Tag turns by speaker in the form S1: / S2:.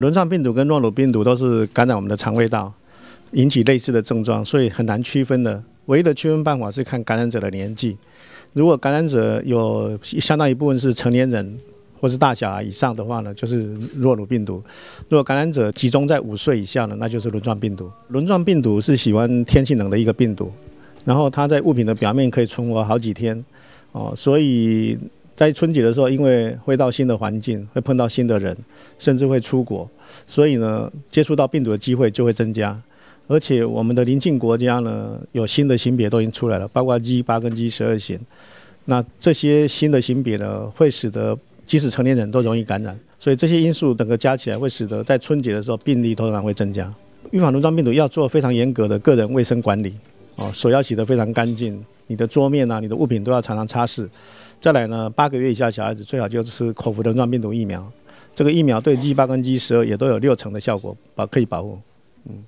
S1: 轮状病毒跟诺如病毒都是感染我们的肠胃道，引起类似的症状，所以很难区分的。唯一的区分办法是看感染者的年纪。如果感染者有相当一部分是成年人或是大小以上的话呢，就是诺如病毒；如果感染者集中在五岁以下呢，那就是轮状病毒。轮状病毒是喜欢天气冷的一个病毒，然后它在物品的表面可以存活好几天哦，所以。在春节的时候，因为会到新的环境，会碰到新的人，甚至会出国，所以呢，接触到病毒的机会就会增加。而且我们的邻近国家呢，有新的型别都已经出来了，包括 G 八跟 G 十二型。那这些新的型别呢，会使得即使成年人都容易感染。所以这些因素整个加起来，会使得在春节的时候病例通常会增加。预防轮状病毒要做非常严格的个人卫生管理，哦，手要洗得非常干净，你的桌面啊，你的物品都要常常擦拭。再来呢，八个月以下小孩子最好就是口服轮状病毒疫苗，这个疫苗对 g 巴跟 g 1也都有六成的效果，保可以保护，嗯。